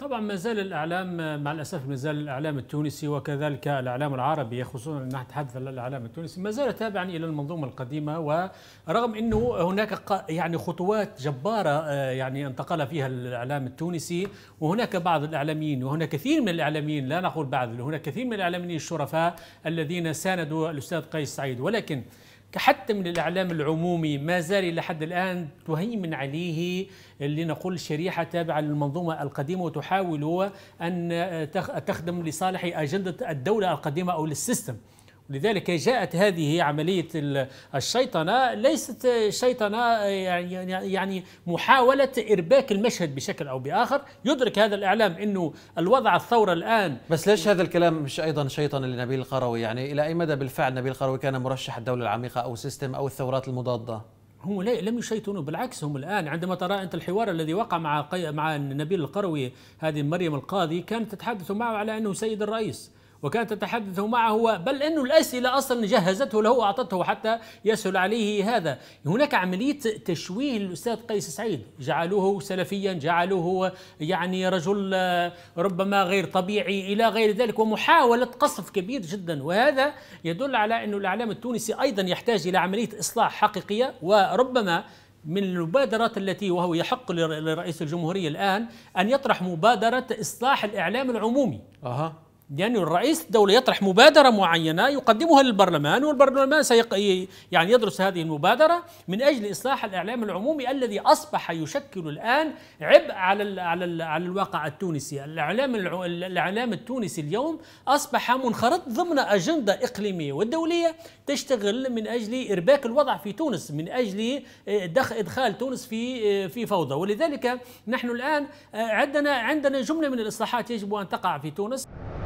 طبعا ما زال الاعلام مع الاسف ما زال الاعلام التونسي وكذلك الاعلام العربي خصوصا نتحدث عن الاعلام التونسي ما زال تابعا الى المنظومه القديمه ورغم انه هناك يعني خطوات جباره آه، يعني انتقل فيها الاعلام التونسي وهناك بعض الاعلاميين وهناك كثير من الاعلاميين لا نقول بعض هناك كثير من الاعلاميين الشرفاء الذين ساندوا الاستاذ قيس سعيد ولكن كحتم للإعلام العمومي ما زال إلى حد الآن تهيمن عليه لنقول شريحة تابعة للمنظومة القديمة وتحاول أن تخدم لصالح أجندة الدولة القديمة أو للسيستم لذلك جاءت هذه عملية الشيطنة ليست شيطنة يعني-, يعني-, يعني محاولة إرباك المشهد بشكل أو بآخر يدرك هذا الإعلام أنه الوضع الثورة الآن بس ليش هذا الكلام مش أيضا شيطنة لنبيل القروي يعني إلى أي مدى بالفعل نبيل القروي كان مرشح الدولة العميقة أو سيستم أو الثورات المضادة هم لا لم يشيطنوا بالعكس هم الان عندما ترى انت الحوار الذي وقع مع قي... مع نبيل القروي هذه مريم القاضي كانت تتحدث معه على انه سيد الرئيس وكانت تتحدث معه بل أن الأسئلة أصلا جهزته له وأعطته حتى يسهل عليه هذا هناك عملية تشويه الأستاذ قيس سعيد جعلوه سلفيا جعلوه يعني رجل آه، ربما غير طبيعي إلى غير ذلك ومحاولة قصف كبير جدا وهذا يدل على أن الإعلام التونسي أيضا يحتاج إلى عملية إصلاح حقيقية وربما من المبادرات التي وهو يحق لرئيس الجمهورية الآن أن يطرح مبادرة إصلاح الإعلام العمومي أه. يعني الرئيس الدولة يطرح مبادرة معينة يقدمها للبرلمان والبرلمان سيق يعني يدرس هذه المبادرة من أجل إصلاح الإعلام العمومي الذي أصبح يشكل الآن عبء على ال على ال على الواقع التونسي، الإعلام الإعلام التونسي اليوم أصبح منخرط ضمن أجندة إقليمية والدولية تشتغل من أجل إرباك الوضع في تونس، من أجل آه، إدخال تونس في آه، في فوضى، ولذلك نحن الآن آه، عندنا عندنا جملة من الإصلاحات يجب أن تقع في تونس.